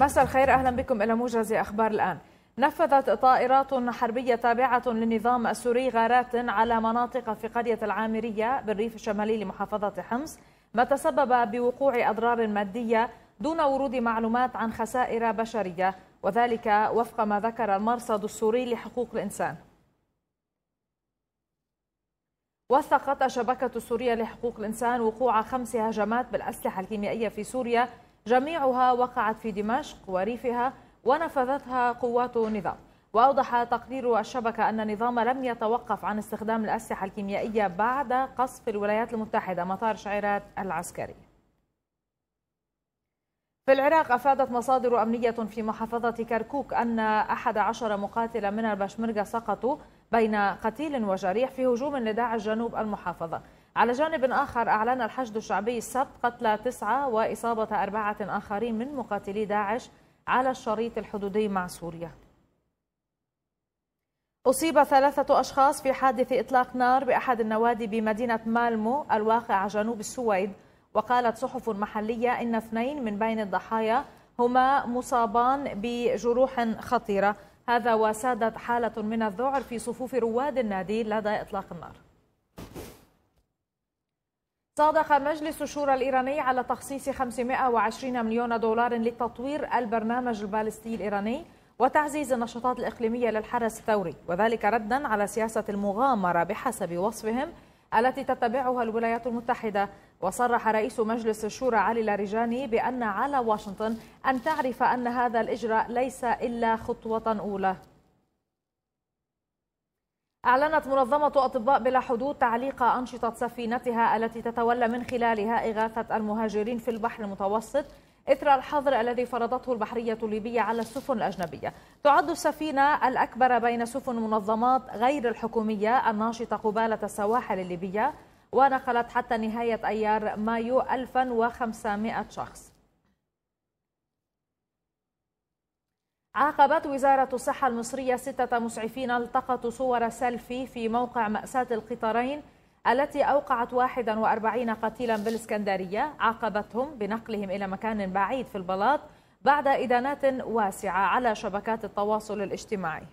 مساء الخير أهلا بكم إلى موجز أخبار الآن نفذت طائرات حربية تابعة للنظام السوري غارات على مناطق في قرية العامرية بالريف الشمالي لمحافظة حمص ما تسبب بوقوع أضرار مادية دون ورود معلومات عن خسائر بشرية وذلك وفق ما ذكر المرصد السوري لحقوق الإنسان وثقت الشبكة السورية لحقوق الإنسان وقوع خمس هجمات بالأسلحة الكيميائية في سوريا جميعها وقعت في دمشق وريفها ونفذتها قوات نظام وأوضح تقرير الشبكة أن النظام لم يتوقف عن استخدام الأسلحة الكيميائية بعد قصف الولايات المتحدة مطار شعيرات العسكري في العراق أفادت مصادر أمنية في محافظة كركوك أن أحد عشر مقاتلا من البشمرجة سقطوا بين قتيل وجريح في هجوم لداعش جنوب المحافظة على جانب آخر أعلن الحشد الشعبي السبت قتل تسعة وإصابة أربعة آخرين من مقاتلي داعش على الشريط الحدودي مع سوريا أصيب ثلاثة أشخاص في حادث إطلاق نار بأحد النوادي بمدينة مالمو الواقعة جنوب السويد وقالت صحف محلية إن اثنين من بين الضحايا هما مصابان بجروح خطيرة هذا وسادت حالة من الذعر في صفوف رواد النادي لدى إطلاق النار صادق مجلس الشورى الإيراني على تخصيص 520 مليون دولار لتطوير البرنامج البالستي الإيراني وتعزيز النشاطات الإقليمية للحرس الثوري وذلك ردا على سياسة المغامرة بحسب وصفهم التي تتبعها الولايات المتحدة وصرح رئيس مجلس الشورى علي لاريجاني بأن على واشنطن أن تعرف أن هذا الإجراء ليس إلا خطوة أولى أعلنت منظمة أطباء بلا حدود تعليق أنشطة سفينتها التي تتولى من خلالها إغاثة المهاجرين في البحر المتوسط إثر الحظر الذي فرضته البحرية الليبية على السفن الأجنبية تعد السفينة الأكبر بين سفن منظمات غير الحكومية الناشطة قبالة السواحل الليبية ونقلت حتى نهاية أيار مايو 1500 شخص عاقبت وزارة الصحة المصرية ستة مسعفين التقطوا صور سيلفي في موقع مأساة القطارين التي أوقعت 41 قتيلا بالإسكندرية عاقبتهم بنقلهم إلى مكان بعيد في البلاط بعد إدانات واسعة على شبكات التواصل الاجتماعي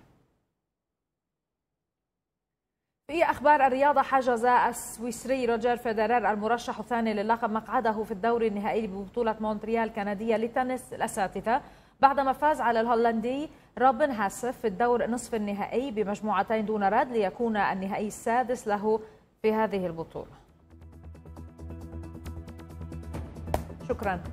في أخبار الرياضة حجز السويسري روجر فيدرر المرشح الثاني للقب مقعده في الدور النهائي ببطولة مونتريال كندية للتنس الأساتذة بعدما فاز على الهولندي روبن هاسف في الدور نصف النهائي بمجموعتين دون رد ليكون النهائي السادس له في هذه البطولة شكراً